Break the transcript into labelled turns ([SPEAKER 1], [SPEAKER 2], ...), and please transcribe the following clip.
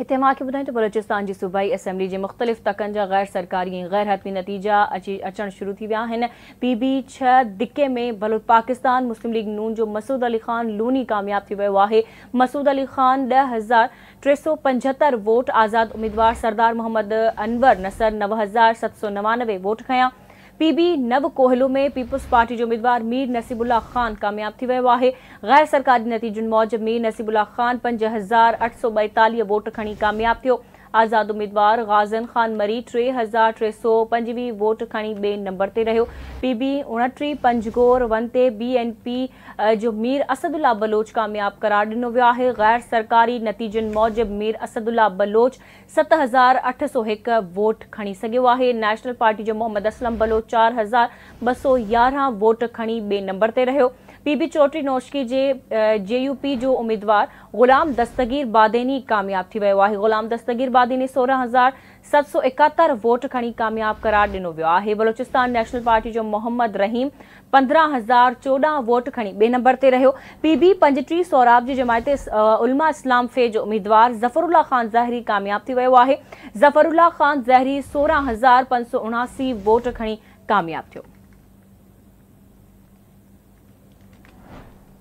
[SPEAKER 1] इतने खे तो बलोचिस्तान की सूबाई असेंबली के मुख़्तलिफ़ तकन जहा ग़ैर सरकारी ग़ैर हतमी नतीजा अची शुरू थी पी बी छह दिक्के में बलो पाकिस्तान मुस्लिम लीग नून जो मसूद अली ख़ान लूनी कामयाब थी मसूद अली ख़ान दह हज़ार टे सौ पंजहत्तर वोट आज़ाद उम्मीदवार सरदार मोहम्मद अनवर नसर नव हज़ार सत सौ नवानवे वोट खया पीबी नव कोहलो में पीपुल्स पार्टी के उम्मीदवार मीर नसीबुल्ला खान कामयाब थी वियो है गैर सरकारी नतीजन मूजिबि मीर नसीबुल्ला खान पंज हज़ार अठ सौ ॿाएतालीह वोट खी कामयाब थियो आज़ाद उम्मीदवार गाज़न ख़ान मरी टे हज़ार टे सौ पंजवीह वोट खी बे नंबर से रो पीबी उणटी Panjgur one B N P जो मीर असदुल्ला बलोच कामयाब करार दिनों वो है ग़ैर सरकारी नतीजन मौजिब मीर असदुल्ला बलोच सत हज़ार अठ सौ एक वोट खी सको है नेशनल पार्टी जो मोहम्मद असलम बलोच चार हज़ार ब सौ यारह वोट खी बे नंबर से रो पीबी चौटरी नौशकी जे जेयूपी जो उम्मीदवार गुलाम दस्तगीर बादेनी कामयाब थी वो है गुलाम दस्तगीर बादेनी सोरह हज़ार सत सौ इकहत्तर वोट खी कामयाब करार दिनों वो है बलोचिस्तान नेशनल पार्टी जो मोहम्मद रहीम पंद्रह हज़ार चौदह वोट खड़ी बे नंबर से रो पीबी पंजटी सौराब की जमायत उलमा इस्लाम फे जो उम्मीदवार ज़फ़रुल्ला ख़ान जहरी कामयाब थी वो है ज़फ़रुल्ला ख़ान जहरी सोरह हज़ार पौ सौ उणासी वोट खी कामयाब थोड़ा